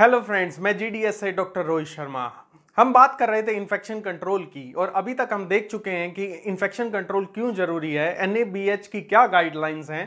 hello friends मैं G D S doctor Rohit Sharma हम बात कर रहे थे इन्फेक्शन कंट्रोल की और अभी तक हम देख चुके हैं कि इन्फेक्शन कंट्रोल क्यों जरूरी है एन की क्या गाइडलाइंस हैं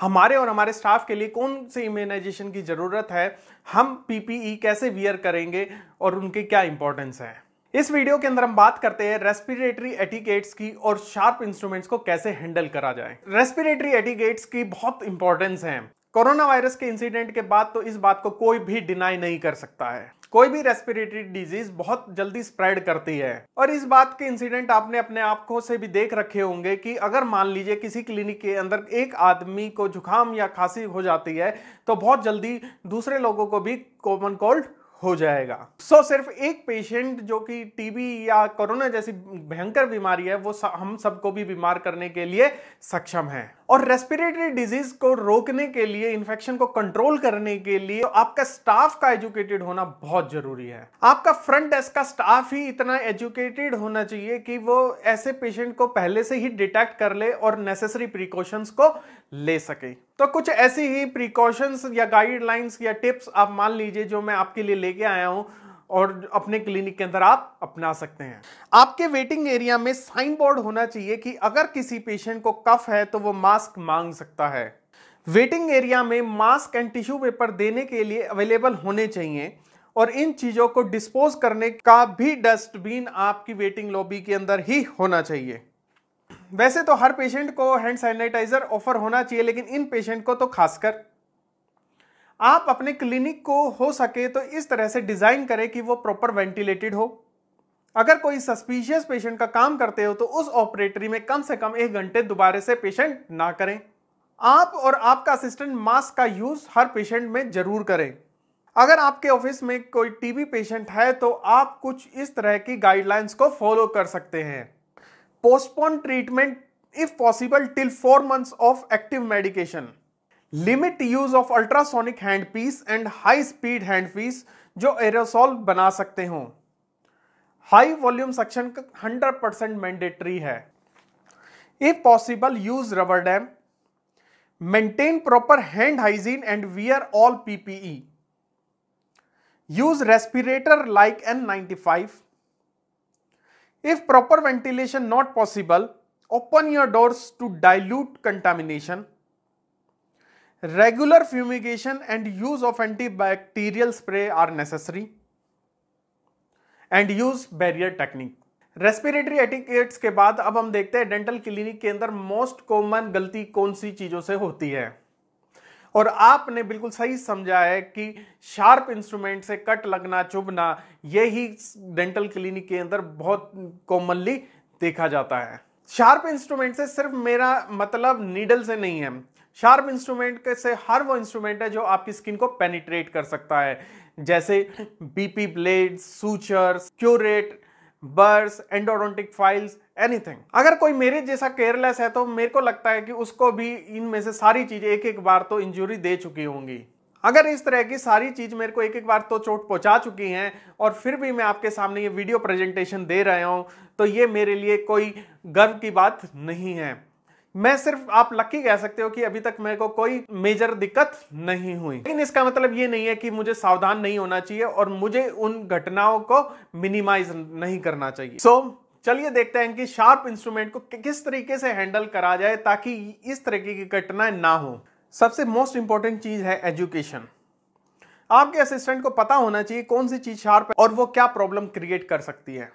हमारे और हमारे स्टाफ के लिए कौन से इम्यूनाइजेशन की ज़रूरत है हम पीपीई e कैसे वियर करेंगे और उनके क्या इंपॉर्टेंस है इस वीडियो के अंदर हम बात करते हैं रेस्पिरेटरी एटिकेट्स की और शार्प इंस्ट्रूमेंट्स को कैसे हैंडल करा जाए रेस्पिरेटरी एटिकेट्स की बहुत इंपॉर्टेंस है कोरोना वायरस के इंसिडेंट के बाद तो इस बात को कोई भी डिनाई नहीं कर सकता है कोई भी रेस्पिरेटरी डिजीज बहुत जल्दी स्प्रेड करती है और इस बात के इंसिडेंट आपने अपने आंखों से भी देख रखे होंगे कि अगर मान लीजिए किसी क्लिनिक के अंदर एक आदमी को जुकाम या खांसी हो जाती है तो बहुत जल्दी दूसरे लोगों को भी कॉमन कोल्ड हो जाएगा सो so, सिर्फ एक पेशेंट जो कि टीबी या कोरोना जैसी भयंकर बीमारी है वो हम सबको भी बीमार करने के लिए सक्षम है और रेस्पिरेटरी डिजीज को रोकने के लिए इन्फेक्शन को कंट्रोल करने के लिए आपका स्टाफ का एजुकेटेड होना बहुत जरूरी है आपका फ्रंट डेस्क का स्टाफ ही इतना एजुकेटेड होना चाहिए कि वो ऐसे पेशेंट को पहले से ही डिटेक्ट कर ले और नेसेसरी प्रिकॉशंस को ले सके तो कुछ ऐसी ही प्रिकॉशंस या गाइडलाइंस या टिप्स आप मान लीजिए जो मैं आपके लिए लेके आया हूँ और अपने क्लिनिक के अंदर आप अपना सकते हैं आपके वेटिंग एरिया में साइन बोर्ड होना चाहिए कि अगर किसी पेशेंट को कफ है तो वो मास्क मांग सकता है वेटिंग एरिया में मास्क एंड टिश्यू पेपर देने के लिए अवेलेबल होने चाहिए और इन चीज़ों को डिस्पोज करने का भी डस्टबिन आपकी वेटिंग लॉबी के अंदर ही होना चाहिए वैसे तो हर पेशेंट को हैंड सैनिटाइजर ऑफर होना चाहिए लेकिन इन पेशेंट को तो खासकर आप अपने क्लिनिक को हो सके तो इस तरह से डिज़ाइन करें कि वो प्रॉपर वेंटिलेटेड हो अगर कोई सस्पिशियस पेशेंट का काम करते हो तो उस ऑपरेटरी में कम से कम एक घंटे दोबारे से पेशेंट ना करें आप और आपका असिस्टेंट मास्क का यूज़ हर पेशेंट में ज़रूर करें अगर आपके ऑफिस में कोई टीबी पेशेंट है तो आप कुछ इस तरह की गाइडलाइंस को फॉलो कर सकते हैं postpone treatment if possible till four months of active medication limit use of ultrasonic handpiece and high speed handpiece जो एरोसोल बना सकते हो high volume suction hundred percent mandatory है if possible use rubber dam maintain proper hand hygiene and wear all PPE use respirator like N ninety five if proper ventilation not possible open your doors to dilute contamination regular fumigation and use of antibacterial spray are necessary and use barrier technique respiratory etiquettes के बाद अब हम देखते हैं dental clinic के अंदर most common गलती कौन सी चीज़ों से होती है और आपने बिल्कुल सही समझा है कि शार्प इंस्ट्रूमेंट से कट लगना चुभना ये ही डेंटल क्लिनिक के अंदर बहुत कॉमनली देखा जाता है शार्प इंस्ट्रूमेंट से सिर्फ मेरा मतलब नीडल से नहीं है शार्प इंस्ट्रूमेंट से हर वो इंस्ट्रूमेंट है जो आपकी स्किन को पेनिट्रेट कर सकता है जैसे BP blade suture curette burs endodontic files anything अगर कोई मेरे जैसा केयरलेस है तो मेरे को लगता है कि उसको भी इनमें से सारी चीज़ें एक एक बार तो इंजुरी दे चुकी होंगी अगर इस तरह की सारी चीज़ मेरे को एक एक बार तो चोट पहुंचा चुकी हैं और फिर भी मैं आपके सामने ये वीडियो प्रेजेंटेशन दे रहा हूँ तो ये मेरे लिए कोई गर्व की बात नहीं है मैं सिर्फ आप लकी कह सकते हो कि अभी तक मेरे को कोई मेजर दिक्कत नहीं हुई लेकिन इसका मतलब ये नहीं है कि मुझे सावधान नहीं होना चाहिए और मुझे उन घटनाओं को मिनिमाइज नहीं करना चाहिए सो so, चलिए देखते हैं कि शार्प इंस्ट्रूमेंट को किस तरीके से हैंडल करा जाए ताकि इस तरीके की घटनाएं ना हो सबसे मोस्ट इंपॉर्टेंट चीज़ है एजुकेशन आपके असिस्टेंट को पता होना चाहिए कौन सी चीज़ शार्प है और वो क्या प्रॉब्लम क्रिएट कर सकती है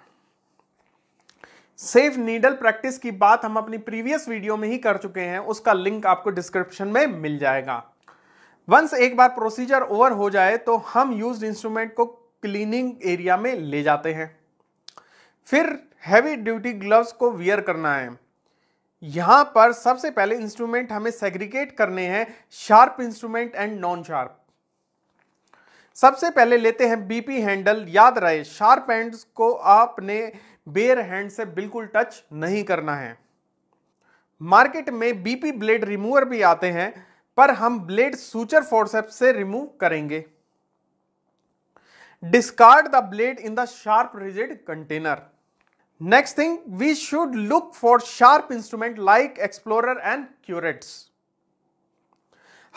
सेफ नीडल प्रैक्टिस की बात हम अपनी प्रीवियस वीडियो में ही कर चुके हैं उसका लिंक आपको डिस्क्रिप्शन में मिल जाएगा वंस एक बार प्रोसीजर ओवर हो जाए तो हम यूज इंस्ट्रूमेंट को क्लीनिंग एरिया में ले जाते हैं फिर हैवी ड्यूटी ग्लव्स को वियर करना है यहां पर सबसे पहले इंस्ट्रूमेंट हमें सेग्रीगेट करने हैं sharp instrument and non sharp सबसे पहले लेते हैं बीपी हैंडल याद रहे शार्प एंड्स को आपने बेयर हैंड से बिल्कुल टच नहीं करना है मार्केट में बीपी ब्लेड रिमूवर भी आते हैं पर हम ब्लेड सूचर फोर्सेप से रिमूव करेंगे discard the blade in the sharp rigid container next thing we should look for sharp instrument like explore and curettes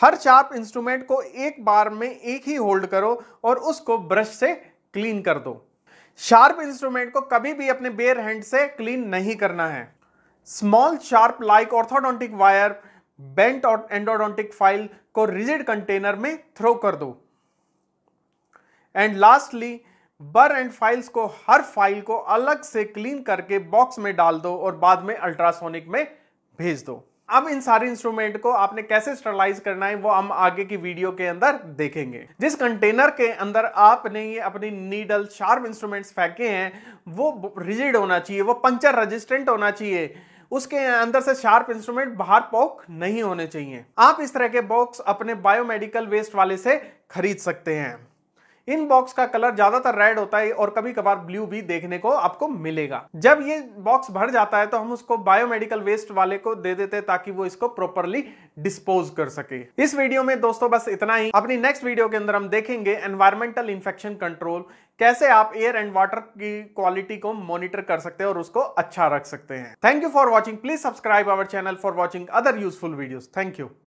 हर शार्प इंस्ट्रूमेंट को एक बार में एक ही होल्ड करो और उसको ब्रश से क्लीन कर दो शार्प इंस्ट्रूमेंट को कभी भी अपने बेयर हैंड से क्लीन नहीं करना है small sharp like orthodontic wire bent और एंडोडोंटिक फाइल को रिजिड कंटेनर में थ्रो कर दो and lastly bur and files को हर फाइल को अलग से क्लीन करके बॉक्स में डाल दो और बाद में अल्ट्रासोनिक में भेज दो अब इन सारे इंस्ट्रूमेंट को आपने कैसे स्टरलाइज करना है वो हम आगे की वीडियो के अंदर देखेंगे जिस कंटेनर के अंदर आपने ये अपनी नीडल शार्प इंस्ट्रूमेंट्स फेंके हैं वो रिजिड होना चाहिए वो पंचर रेजिस्टेंट होना चाहिए उसके अंदर से शार्प इंस्ट्रूमेंट बाहर पोक नहीं होने चाहिए आप इस तरह के बॉक्स अपने बायोमेडिकल वेस्ट वाले से खरीद सकते हैं इन बॉक्स का कलर ज्यादातर रेड होता है और कभी कभार ब्लू भी देखने को आपको मिलेगा जब ये बॉक्स भर जाता है तो हम उसको बायोमेडिकल वेस्ट वाले को दे देते हैं ताकि वो इसको प्रॉपरली डिस्पोज कर सके इस वीडियो में दोस्तों बस इतना ही अपनी नेक्स्ट वीडियो के अंदर हम देखेंगे एनवायरमेंटल इन्फेक्शन कंट्रोल कैसे आप एयर एंड वाटर की क्वालिटी को मॉनिटर कर सकते हैं और उसको अच्छा रख सकते हैं thank you for watching please subscribe our channel for watching other useful video thank you